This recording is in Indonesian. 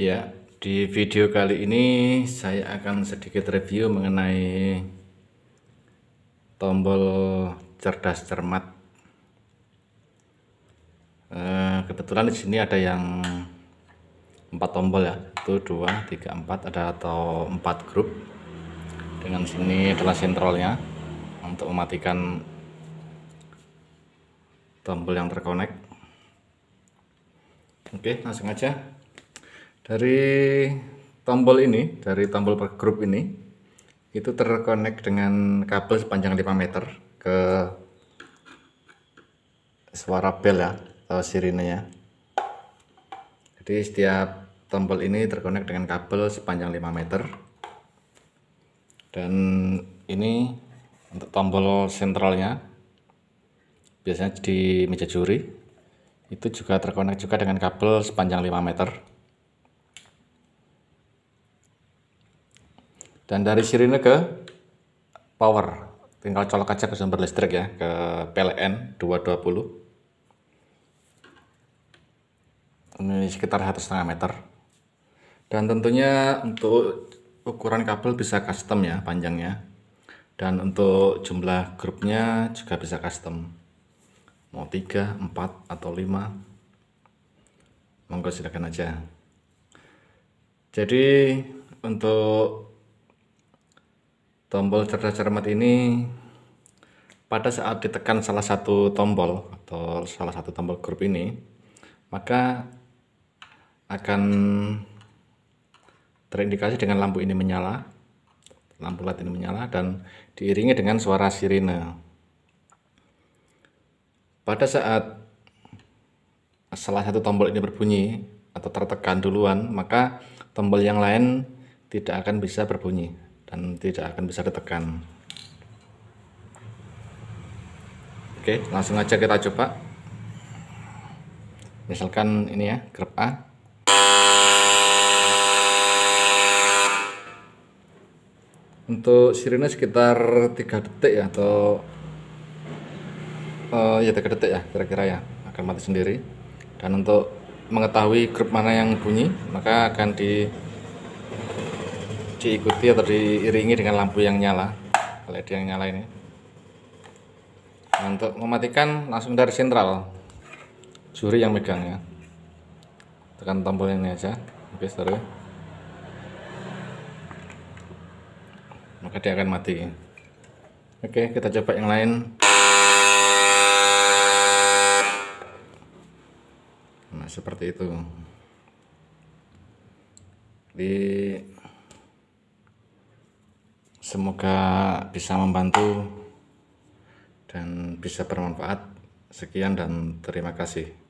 Ya, di video kali ini saya akan sedikit review mengenai tombol cerdas cermat. Eh, kebetulan di sini ada yang empat tombol ya, itu dua, tiga, empat ada atau empat grup. Dengan sini adalah sentralnya untuk mematikan tombol yang terkonek. Oke, langsung aja dari tombol ini dari tombol per grup ini itu terkonek dengan kabel sepanjang 5 meter ke suara bel ya atau ya. jadi setiap tombol ini terkonek dengan kabel sepanjang 5 meter dan ini untuk tombol sentralnya biasanya di meja juri itu juga terkonek juga dengan kabel sepanjang 5 meter Dan dari sirine ke power. Tinggal colok aja ke sumber listrik ya, ke PLN 220. Ini sekitar 1,5 meter. Dan tentunya untuk ukuran kabel bisa custom ya panjangnya. Dan untuk jumlah grupnya juga bisa custom. Mau 3, 4, atau 5. Monggo silakan aja. Jadi untuk Tombol cerdas cermat ini pada saat ditekan salah satu tombol atau salah satu tombol grup ini, maka akan terindikasi dengan lampu ini menyala, lampu LED ini menyala dan diiringi dengan suara sirine. Pada saat salah satu tombol ini berbunyi atau tertekan duluan, maka tombol yang lain tidak akan bisa berbunyi dan tidak akan bisa ditekan oke langsung aja kita coba misalkan ini ya grep A untuk sirine sekitar 3 detik ya atau uh, ya 3 detik ya kira-kira ya akan mati sendiri dan untuk mengetahui grup mana yang bunyi maka akan di diikuti atau diiringi dengan lampu yang nyala LED yang nyala ini nah, untuk mematikan langsung dari sentral juri yang megang ya tekan tombol ini aja oke seru maka dia akan mati oke kita coba yang lain nah seperti itu di semoga bisa membantu dan bisa bermanfaat. Sekian dan terima kasih.